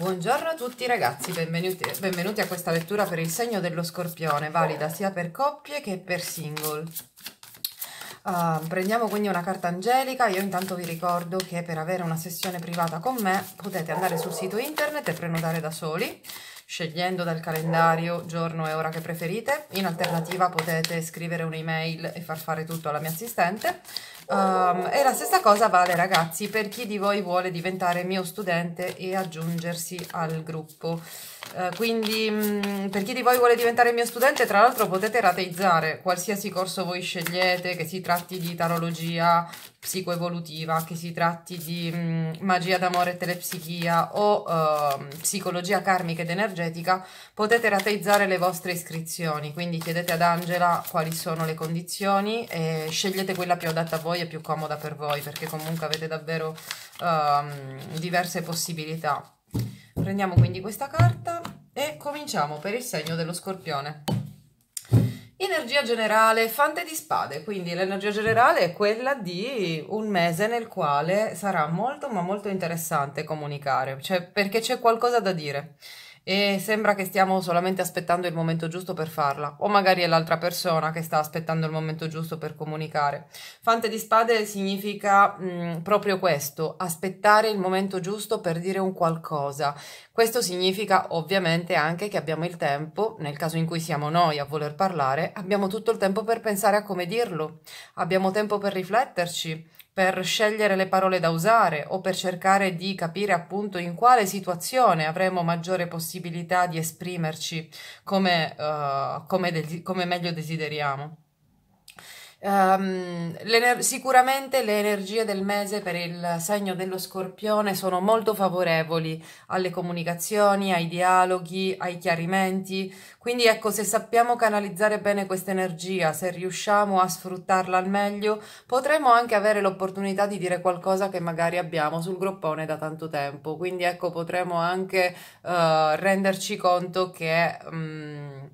Buongiorno a tutti ragazzi, benvenuti, benvenuti, a questa lettura per il segno dello scorpione, valida sia per coppie che per single. Uh, prendiamo quindi una carta angelica, io intanto vi ricordo che per avere una sessione privata con me potete andare sul sito internet e prenotare da soli, scegliendo dal calendario giorno e ora che preferite, in alternativa potete scrivere un'email e far fare tutto alla mia assistente Um, e la stessa cosa vale ragazzi per chi di voi vuole diventare mio studente e aggiungersi al gruppo. Uh, quindi mh, mm, per chi di voi vuole diventare mio studente, tra l'altro potete rateizzare qualsiasi corso voi scegliete, che si tratti di tarologia psicoevolutiva, che si tratti di mh, mm, magia d'amore e telepsichia o uh, psicologia karmica ed energetica, potete rateizzare le vostre iscrizioni. Quindi chiedete ad Angela quali sono le condizioni e scegliete quella più adatta a voi poi è più comoda per voi perché comunque avete davvero um, diverse possibilità. Prendiamo quindi questa carta e cominciamo per il segno dello scorpione. Energia generale, fante di spade, quindi l'energia generale è quella di un mese nel quale sarà molto ma molto interessante comunicare, cioè perché c'è qualcosa da dire e sembra che stiamo solamente aspettando il momento giusto per farla, o magari è l'altra persona che sta aspettando il momento giusto per comunicare. Fante di spade significa mh, mm, proprio questo, aspettare il momento giusto per dire un qualcosa. Questo significa ovviamente anche che abbiamo il tempo, nel caso in cui siamo noi a voler parlare, abbiamo tutto il tempo per pensare a come dirlo, abbiamo tempo per rifletterci per scegliere le parole da usare o per cercare di capire appunto in quale situazione avremo maggiore possibilità di esprimerci come, uh, come, come meglio desideriamo. Um, sicuramente le energie del mese per il segno dello scorpione sono molto favorevoli alle comunicazioni, ai dialoghi, ai chiarimenti. Quindi ecco, se sappiamo canalizzare bene questa energia, se riusciamo a sfruttarla al meglio, potremo anche avere l'opportunità di dire qualcosa che magari abbiamo sul groppone da tanto tempo. Quindi ecco, potremo anche uh, renderci conto che... Um,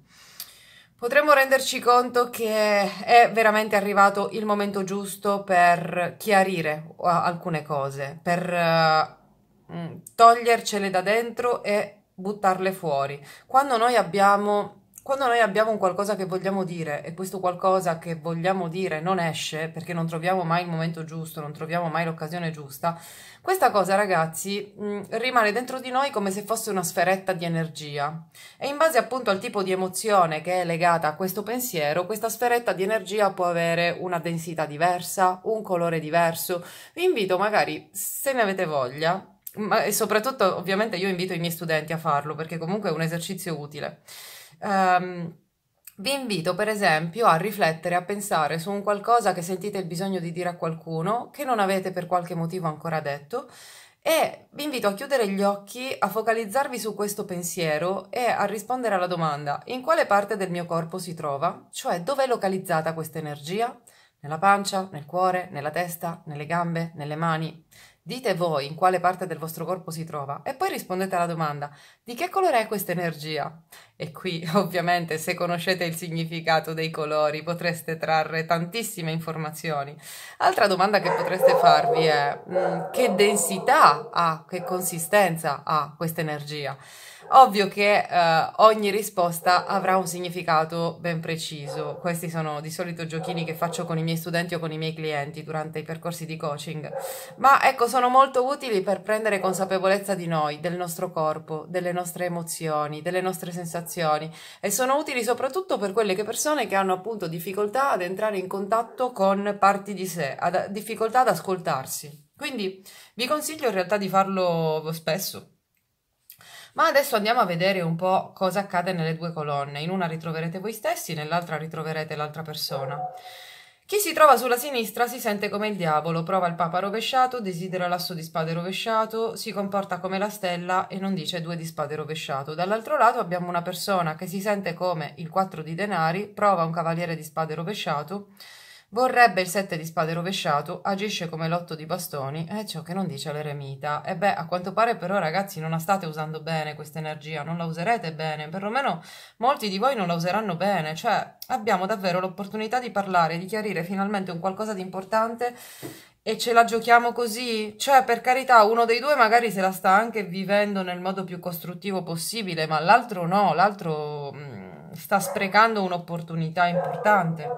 potremmo renderci conto che è veramente arrivato il momento giusto per chiarire uh, alcune cose, per uh, mm, togliercele da dentro e buttarle fuori. Quando noi abbiamo quando noi abbiamo un qualcosa che vogliamo dire e questo qualcosa che vogliamo dire non esce perché non troviamo mai il momento giusto, non troviamo mai l'occasione giusta, questa cosa ragazzi mm, rimane dentro di noi come se fosse una sferetta di energia e in base appunto al tipo di emozione che è legata a questo pensiero, questa sferetta di energia può avere una densità diversa, un colore diverso. Vi invito magari, se ne avete voglia, ma, e soprattutto ovviamente io invito i miei studenti a farlo perché comunque è un esercizio utile. Um, vi invito per esempio a riflettere, a pensare su un qualcosa che sentite il bisogno di dire a qualcuno, che non avete per qualche motivo ancora detto, e vi invito a chiudere gli occhi, a focalizzarvi su questo pensiero e a rispondere alla domanda in quale parte del mio corpo si trova, cioè dove è localizzata questa energia? Nella pancia, nel cuore, nella testa, nelle gambe, nelle mani? Dite voi in quale parte del vostro corpo si trova e poi rispondete alla domanda di che colore è questa energia? E qui ovviamente se conoscete il significato dei colori potreste trarre tantissime informazioni. Altra domanda che potreste farvi è mm, che densità ha, che consistenza ha questa energia? Ovvio che eh, ogni risposta avrà un significato ben preciso. Questi sono di solito giochini che faccio con i miei studenti o con i miei clienti durante i percorsi di coaching. Ma ecco sono molto utili per prendere consapevolezza di noi, del nostro corpo, delle nostre emozioni, delle nostre sensazioni e sono utili soprattutto per quelle che persone che hanno appunto difficoltà ad entrare in contatto con parti di sé, ad, difficoltà ad ascoltarsi. Quindi vi consiglio in realtà di farlo spesso. Ma adesso andiamo a vedere un po' cosa accade nelle due colonne. In una ritroverete voi stessi, nell'altra ritroverete l'altra persona. Chi si trova sulla sinistra si sente come il diavolo, prova il papa rovesciato, desidera l'asso di spade rovesciato, si comporta come la stella e non dice due di spade rovesciato. Dall'altro lato abbiamo una persona che si sente come il quattro di denari, prova un cavaliere di spade rovesciato, Vorrebbe il sette di spade rovesciato, agisce come l'otto di bastoni, è ciò che non dice l'eremita. E beh, a quanto pare però ragazzi non la state usando bene questa energia, non la userete bene, perlomeno molti di voi non la useranno bene, cioè abbiamo davvero l'opportunità di parlare, di chiarire finalmente un qualcosa di importante e ce la giochiamo così? Cioè, per carità, uno dei due magari se la sta anche vivendo nel modo più costruttivo possibile, ma l'altro no, l'altro mm, sta sprecando un'opportunità importante.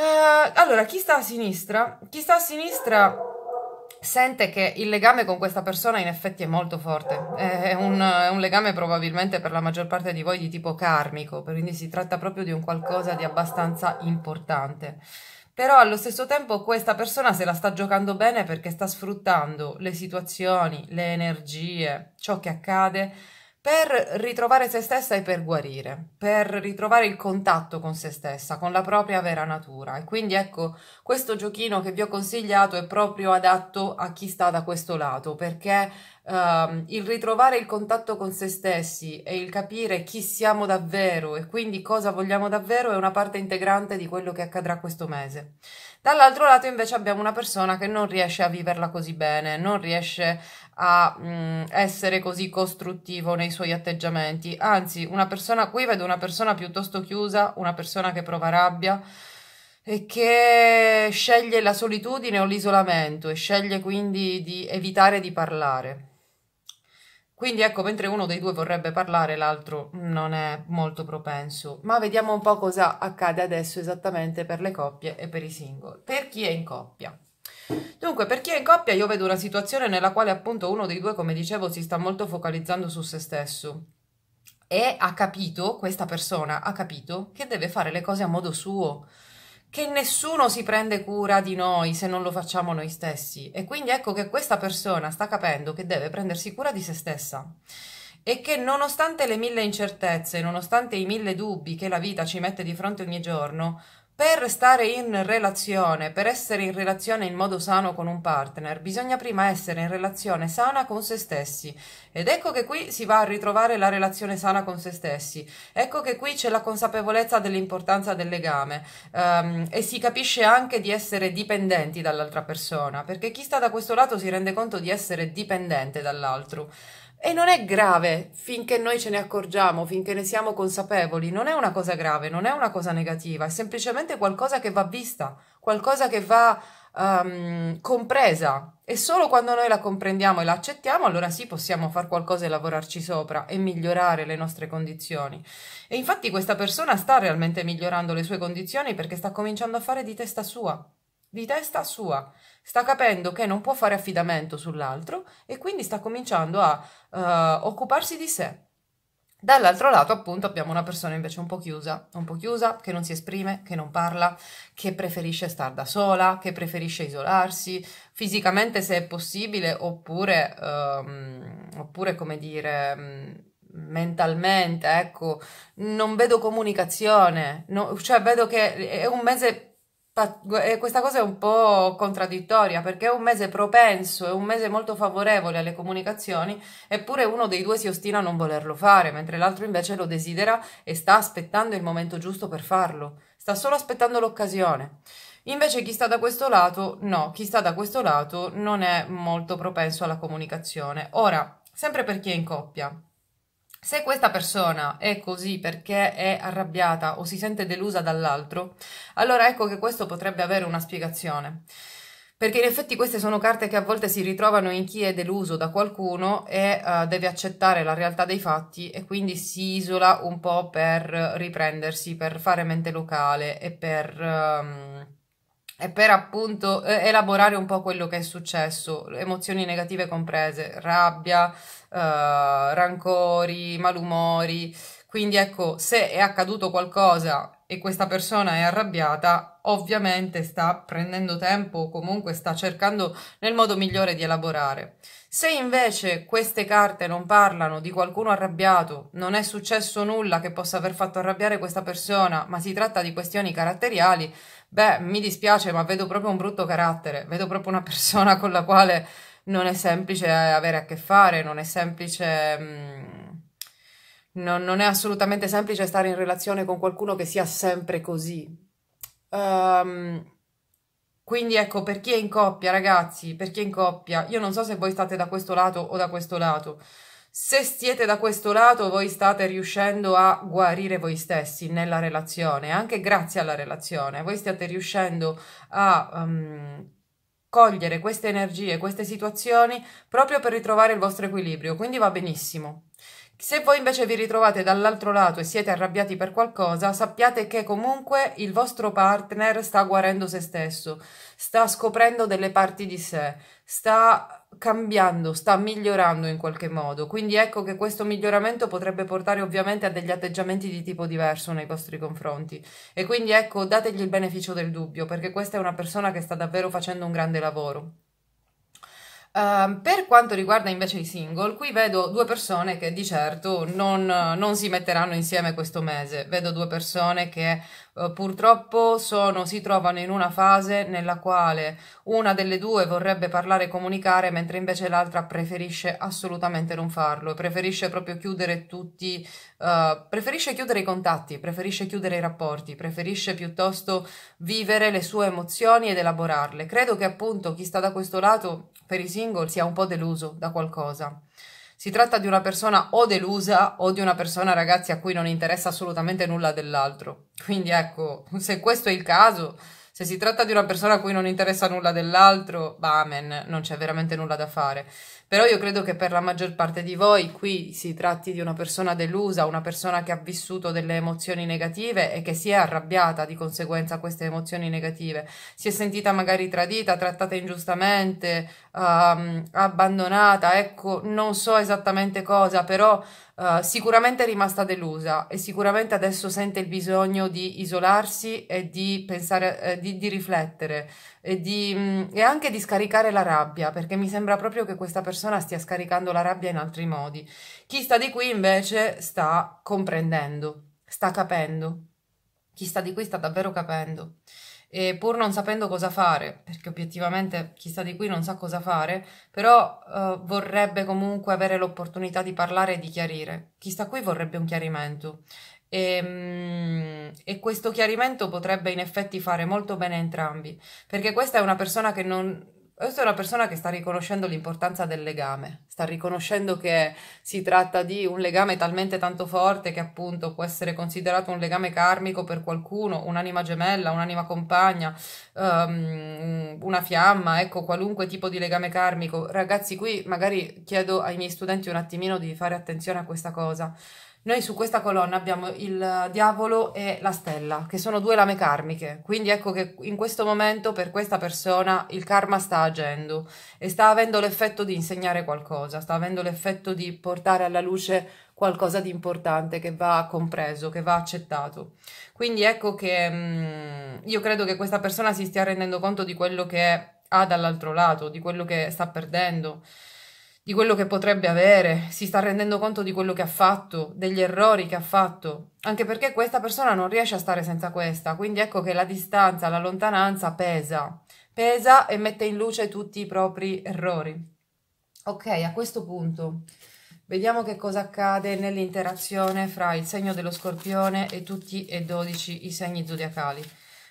Eh, allora, chi sta a sinistra? Chi sta a sinistra sente che il legame con questa persona in effetti è molto forte, è un, è un, legame probabilmente per la maggior parte di voi di tipo karmico, quindi si tratta proprio di un qualcosa di abbastanza importante. Però allo stesso tempo questa persona se la sta giocando bene perché sta sfruttando le situazioni, le energie, ciò che accade per ritrovare se stessa e per guarire, per ritrovare il contatto con se stessa, con la propria vera natura. E quindi ecco, questo giochino che vi ho consigliato è proprio adatto a chi sta da questo lato, perché Uh, il ritrovare il contatto con se stessi e il capire chi siamo davvero e quindi cosa vogliamo davvero è una parte integrante di quello che accadrà questo mese. Dall'altro lato invece abbiamo una persona che non riesce a viverla così bene, non riesce a mh, mm, essere così costruttivo nei suoi atteggiamenti, anzi una persona, qui vedo una persona piuttosto chiusa, una persona che prova rabbia, e che sceglie la solitudine o l'isolamento e sceglie quindi di evitare di parlare. Quindi ecco, mentre uno dei due vorrebbe parlare, l'altro non è molto propenso. Ma vediamo un po' cosa accade adesso esattamente per le coppie e per i single. Per chi è in coppia. Dunque, per chi è in coppia io vedo una situazione nella quale appunto uno dei due, come dicevo, si sta molto focalizzando su se stesso e ha capito, questa persona ha capito, che deve fare le cose a modo suo che nessuno si prende cura di noi se non lo facciamo noi stessi. E quindi ecco che questa persona sta capendo che deve prendersi cura di se stessa e che nonostante le mille incertezze, nonostante i mille dubbi che la vita ci mette di fronte ogni giorno, per stare in relazione, per essere in relazione in modo sano con un partner, bisogna prima essere in relazione sana con se stessi. Ed ecco che qui si va a ritrovare la relazione sana con se stessi. Ecco che qui c'è la consapevolezza dell'importanza del legame um, e si capisce anche di essere dipendenti dall'altra persona, perché chi sta da questo lato si rende conto di essere dipendente dall'altro. E non è grave finché noi ce ne accorgiamo, finché ne siamo consapevoli, non è una cosa grave, non è una cosa negativa, è semplicemente qualcosa che va vista, qualcosa che va um, compresa. E solo quando noi la comprendiamo e la accettiamo, allora sì possiamo fare qualcosa e lavorarci sopra e migliorare le nostre condizioni. E infatti questa persona sta realmente migliorando le sue condizioni perché sta cominciando a fare di testa sua, di testa sua sta capendo che non può fare affidamento sull'altro e quindi sta cominciando a uh, occuparsi di sé. Dall'altro lato, appunto, abbiamo una persona invece un po' chiusa, un po' chiusa, che non si esprime, che non parla, che preferisce star da sola, che preferisce isolarsi fisicamente se è possibile, oppure, um, oppure come dire, mm, mentalmente, ecco, non vedo comunicazione, no, cioè vedo che è un mese eh, questa cosa è un po' contraddittoria perché è un mese propenso, è un mese molto favorevole alle comunicazioni, eppure uno dei due si ostina a non volerlo fare, mentre l'altro invece lo desidera e sta aspettando il momento giusto per farlo, sta solo aspettando l'occasione. Invece chi sta da questo lato, no, chi sta da questo lato non è molto propenso alla comunicazione. Ora, sempre per chi è in coppia, se questa persona è così perché è arrabbiata o si sente delusa dall'altro, allora ecco che questo potrebbe avere una spiegazione. Perché in effetti queste sono carte che a volte si ritrovano in chi è deluso da qualcuno e uh, deve accettare la realtà dei fatti e quindi si isola un po' per riprendersi, per fare mente locale e per... Um, e per appunto eh, elaborare un po' quello che è successo, emozioni negative comprese, rabbia, eh, rancori, malumori. Quindi ecco, se è accaduto qualcosa e questa persona è arrabbiata, ovviamente sta prendendo tempo o comunque sta cercando nel modo migliore di elaborare. Se invece queste carte non parlano di qualcuno arrabbiato, non è successo nulla che possa aver fatto arrabbiare questa persona, ma si tratta di questioni caratteriali, beh, mi dispiace, ma vedo proprio un brutto carattere, vedo proprio una persona con la quale non è semplice avere a che fare, non è semplice... Mh, mm, non, non, è assolutamente semplice stare in relazione con qualcuno che sia sempre così. Um, quindi ecco, per chi è in coppia, ragazzi, per chi è in coppia, io non so se voi state da questo lato o da questo lato. Se siete da questo lato, voi state riuscendo a guarire voi stessi nella relazione, anche grazie alla relazione. Voi state riuscendo a um, cogliere queste energie, queste situazioni, proprio per ritrovare il vostro equilibrio. Quindi va benissimo. Se voi invece vi ritrovate dall'altro lato e siete arrabbiati per qualcosa, sappiate che comunque il vostro partner sta guarendo se stesso, sta scoprendo delle parti di sé, sta cambiando, sta migliorando in qualche modo. Quindi ecco che questo miglioramento potrebbe portare ovviamente a degli atteggiamenti di tipo diverso nei vostri confronti. E quindi ecco, dategli il beneficio del dubbio, perché questa è una persona che sta davvero facendo un grande lavoro. Uh, per quanto riguarda invece i single, qui vedo due persone che di certo non, non si metteranno insieme questo mese. Vedo due persone che eh, purtroppo sono, si trovano in una fase nella quale una delle due vorrebbe parlare e comunicare, mentre invece l'altra preferisce assolutamente non farlo, preferisce proprio chiudere tutti, eh, preferisce chiudere i contatti, preferisce chiudere i rapporti, preferisce piuttosto vivere le sue emozioni ed elaborarle. Credo che appunto chi sta da questo lato per i single sia un po' deluso da qualcosa. Si tratta di una persona o delusa o di una persona, ragazzi, a cui non interessa assolutamente nulla dell'altro. Quindi ecco, se questo è il caso, se si tratta di una persona a cui non interessa nulla dell'altro, bah, amen, non c'è veramente nulla da fare. Però io credo che per la maggior parte di voi qui si tratti di una persona delusa, una persona che ha vissuto delle emozioni negative e che si è arrabbiata di conseguenza a queste emozioni negative. Si è sentita magari tradita, trattata ingiustamente, um, abbandonata, ecco, non so esattamente cosa, però eh, sicuramente è rimasta delusa e sicuramente adesso sente il bisogno di isolarsi e di pensare, eh, di, di, riflettere e, di, mh, mm, e, anche di scaricare la rabbia, perché mi sembra proprio che questa persona stia scaricando la rabbia in altri modi. Chi sta di qui invece sta comprendendo, sta capendo. Chi sta di qui sta davvero capendo e pur non sapendo cosa fare, perché obiettivamente chi sta di qui non sa cosa fare, però eh, vorrebbe comunque avere l'opportunità di parlare e di chiarire. Chi sta qui vorrebbe un chiarimento. E, ehm, e, questo chiarimento potrebbe in effetti fare molto bene a entrambi, perché questa è una persona che non, questa è una persona che sta riconoscendo l'importanza del legame, sta riconoscendo che si tratta di un legame talmente tanto forte che appunto può essere considerato un legame karmico per qualcuno, un'anima gemella, un'anima compagna, um, una fiamma, ecco, qualunque tipo di legame karmico. Ragazzi, qui magari chiedo ai miei studenti un attimino di fare attenzione a questa cosa, noi su questa colonna abbiamo il diavolo e la stella, che sono due lame karmiche, quindi ecco che in questo momento per questa persona il karma sta agendo e sta avendo l'effetto di insegnare qualcosa, sta avendo l'effetto di portare alla luce qualcosa di importante che va compreso, che va accettato. Quindi ecco che mh, mm, io credo che questa persona si stia rendendo conto di quello che ha dall'altro lato, di quello che sta perdendo di quello che potrebbe avere, si sta rendendo conto di quello che ha fatto, degli errori che ha fatto, anche perché questa persona non riesce a stare senza questa, quindi ecco che la distanza, la lontananza pesa, pesa e mette in luce tutti i propri errori. Ok, a questo punto vediamo che cosa accade nell'interazione fra il segno dello scorpione e tutti e 12 i segni zodiacali.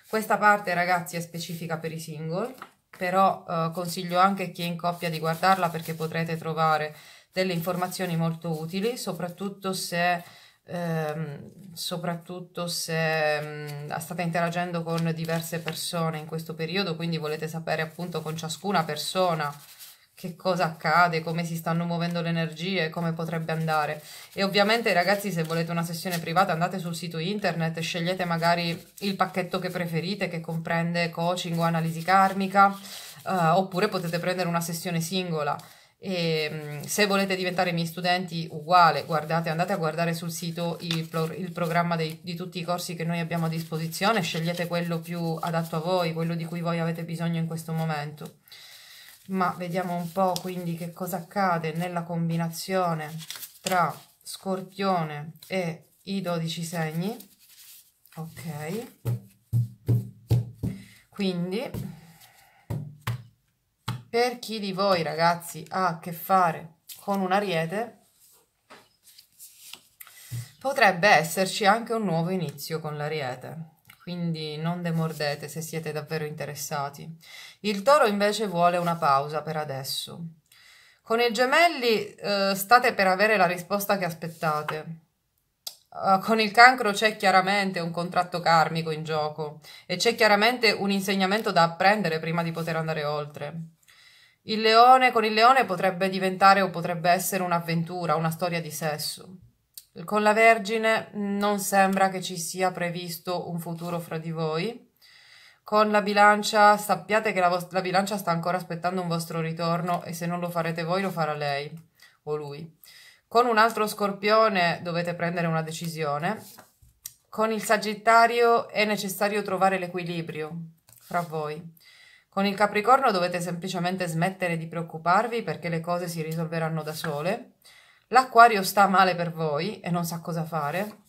Questa parte, ragazzi, è specifica per i single però eh, consiglio anche a chi è in coppia di guardarla perché potrete trovare delle informazioni molto utili, soprattutto se, ehm, soprattutto se mh, mm, state interagendo con diverse persone in questo periodo, quindi volete sapere appunto con ciascuna persona che cosa accade, come si stanno muovendo le energie, come potrebbe andare. E ovviamente ragazzi se volete una sessione privata andate sul sito internet, scegliete magari il pacchetto che preferite che comprende coaching o analisi karmica eh, oppure potete prendere una sessione singola. E, mm, se volete diventare miei studenti uguale, guardate, andate a guardare sul sito il, pro, il programma dei, di tutti i corsi che noi abbiamo a disposizione, scegliete quello più adatto a voi, quello di cui voi avete bisogno in questo momento ma vediamo un po' quindi che cosa accade nella combinazione tra scorpione e i 12 segni ok quindi per chi di voi ragazzi ha a che fare con un ariete potrebbe esserci anche un nuovo inizio con l'ariete quindi non demordete se siete davvero interessati. Il toro invece vuole una pausa per adesso. Con i gemelli eh, state per avere la risposta che aspettate. Uh, con il cancro c'è chiaramente un contratto karmico in gioco e c'è chiaramente un insegnamento da apprendere prima di poter andare oltre. Il leone con il leone potrebbe diventare o potrebbe essere un'avventura, una storia di sesso. Con la Vergine non sembra che ci sia previsto un futuro fra di voi. Con la bilancia sappiate che la, la bilancia sta ancora aspettando un vostro ritorno e se non lo farete voi lo farà lei o lui. Con un altro scorpione dovete prendere una decisione. Con il Sagittario è necessario trovare l'equilibrio fra voi. Con il Capricorno dovete semplicemente smettere di preoccuparvi perché le cose si risolveranno da sole. L'acquario sta male per voi e non sa cosa fare.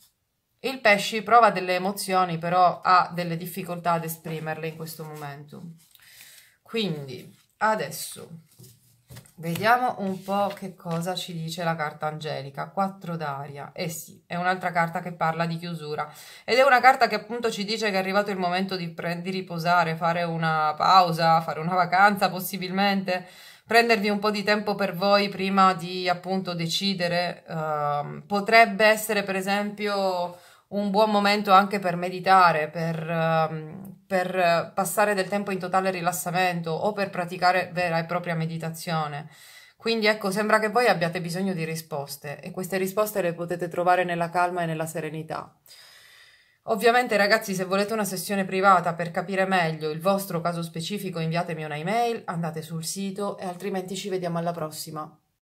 Il pesci prova delle emozioni, però ha delle difficoltà ad esprimerle in questo momento. Quindi, adesso vediamo un po' che cosa ci dice la carta angelica. Quattro d'aria. Eh sì, è un'altra carta che parla di chiusura. Ed è una carta che appunto ci dice che è arrivato il momento di, di riposare, fare una pausa, fare una vacanza possibilmente prendervi un po' di tempo per voi prima di appunto decidere. Uh, potrebbe essere per esempio un buon momento anche per meditare, per, uh, per passare del tempo in totale rilassamento o per praticare vera e propria meditazione. Quindi ecco, sembra che voi abbiate bisogno di risposte e queste risposte le potete trovare nella calma e nella serenità. Ovviamente ragazzi se volete una sessione privata per capire meglio il vostro caso specifico inviatemi una email, andate sul sito e altrimenti ci vediamo alla prossima.